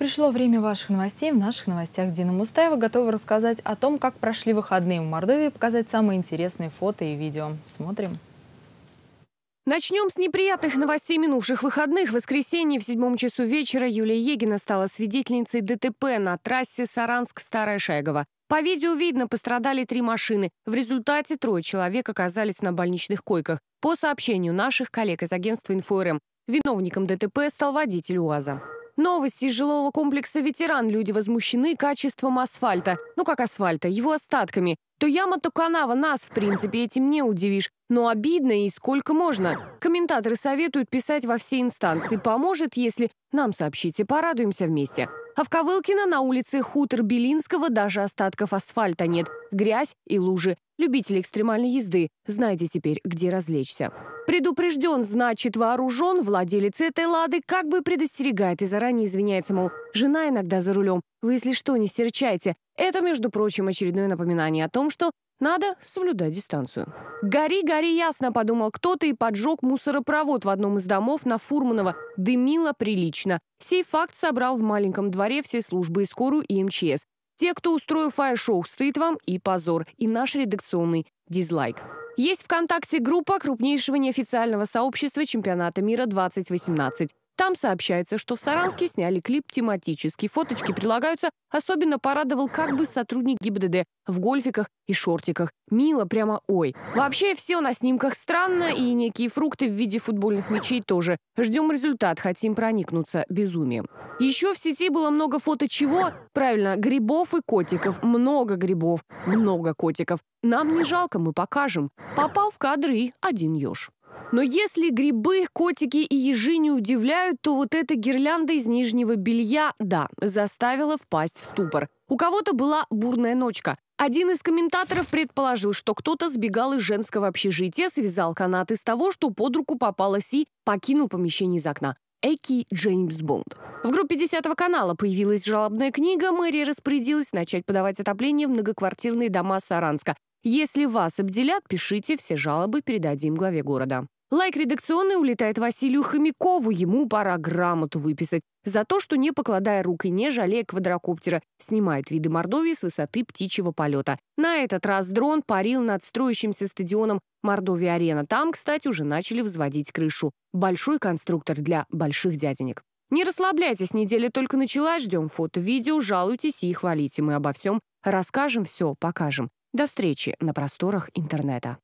Пришло время ваших новостей. В наших новостях Дина Мустаева готова рассказать о том, как прошли выходные в Мордовии показать самые интересные фото и видео. Смотрим. Начнем с неприятных новостей минувших выходных. В воскресенье в седьмом часу вечера Юлия Егина стала свидетельницей ДТП на трассе Саранск-Старая Шайгова. По видео видно, пострадали три машины. В результате трое человек оказались на больничных койках. По сообщению наших коллег из агентства «Инфо.РМ», Виновником ДТП стал водитель УАЗа. Новости из жилого комплекса «Ветеран». Люди возмущены качеством асфальта. Ну как асфальта, его остатками. То яма, то канава, нас, в принципе, этим не удивишь. Но обидно и сколько можно. Комментаторы советуют писать во все инстанции. Поможет, если нам сообщите, порадуемся вместе. А в Ковылкино на улице хутор Белинского даже остатков асфальта нет. Грязь и лужи. Любители экстремальной езды, знайте теперь, где развлечься. Предупрежден, значит вооружен, владелец этой лады как бы предостерегает и заранее извиняется, мол, жена иногда за рулем, вы, если что, не серчайте. Это, между прочим, очередное напоминание о том, что надо соблюдать дистанцию. «Гори, гори, ясно!» – подумал кто-то и поджег мусоропровод в одном из домов на Фурманова. Дымило прилично. Сей факт собрал в маленьком дворе все службы и скорую, и МЧС. Те, кто устроил фаер-шоу, стыд вам и позор. И наш редакционный дизлайк. Есть ВКонтакте группа крупнейшего неофициального сообщества чемпионата мира 2018. Там сообщается, что в Саранске сняли клип тематический. Фоточки прилагаются. Особенно порадовал как бы сотрудник ГИБДД в гольфиках и шортиках. Мило прямо ой. Вообще все на снимках странно, и некие фрукты в виде футбольных мячей тоже. Ждем результат, хотим проникнуться безумием. Еще в сети было много фото чего? Правильно, грибов и котиков. Много грибов, много котиков. Нам не жалко, мы покажем. Попал в кадры один еж. Но если грибы, котики и ежи не удивляют, то вот эта гирлянда из нижнего белья, да, заставила впасть в ступор. У кого-то была бурная ночка. Один из комментаторов предположил, что кто-то сбегал из женского общежития, связал канат из того, что под руку попалась и покинул помещение из окна. Эки Джеймс Бонд. В группе 10 канала появилась жалобная книга. Мэрия распорядилась начать подавать отопление в многоквартирные дома Саранска. Если вас обделят, пишите, все жалобы передадим главе города. Лайк редакционный улетает Василию Хомякову, ему пора грамоту выписать за то, что, не покладая рук и не жалея квадрокоптера, снимает виды Мордовии с высоты птичьего полета. На этот раз дрон парил над строящимся стадионом Мордовия-арена. Там, кстати, уже начали взводить крышу. Большой конструктор для больших дяденек. Не расслабляйтесь, неделя только началась, ждем фото, видео, жалуйтесь и хвалите. Мы обо всем расскажем, все покажем. До встречи на просторах интернета.